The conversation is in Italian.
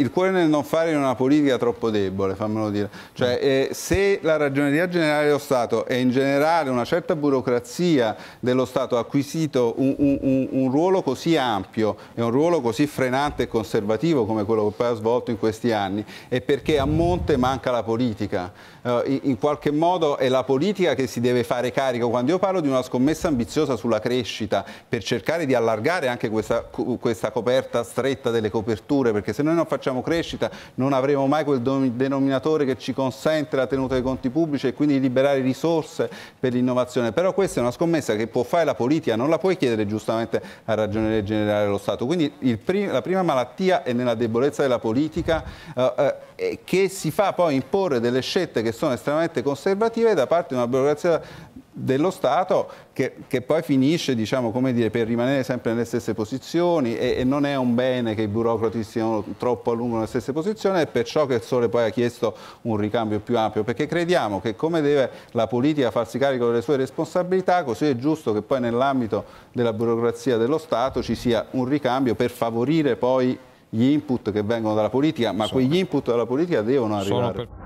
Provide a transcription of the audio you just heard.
il cuore nel non fare in una politica troppo debole, fammelo dire. Cioè, mm. eh, se la ragioneria generale dello Stato e in generale una certa burocrazia dello Stato ha acquisito un, un, un ruolo così ampio e un ruolo così frenante e conservativo come quello che poi ha svolto in questi anni, è perché a monte manca la politica. Uh, in, in qualche modo è la politica che si deve fare carico. Quando io parlo di una scommessa ambiziosa sulla crescita, per cercare di allargare anche questa, questa coperta stretta delle coperture, perché se noi non facciamo facciamo crescita, non avremo mai quel denominatore che ci consente la tenuta dei conti pubblici e quindi liberare risorse per l'innovazione. Però questa è una scommessa che può fare la politica, non la puoi chiedere giustamente a ragione generale dello Stato. Quindi prim la prima malattia è nella debolezza della politica eh, eh, che si fa poi imporre delle scelte che sono estremamente conservative da parte di una burocrazia dello Stato che, che poi finisce diciamo, dire, per rimanere sempre nelle stesse posizioni e, e, non è un bene che i burocrati siano troppo a lungo nelle stesse posizioni e perciò che il Sole poi ha chiesto un ricambio più ampio perché crediamo che come deve la politica farsi carico delle sue responsabilità così è giusto che poi nell'ambito della burocrazia dello Stato ci sia un ricambio per favorire poi gli input che vengono dalla politica ma sono, quegli input dalla politica devono arrivare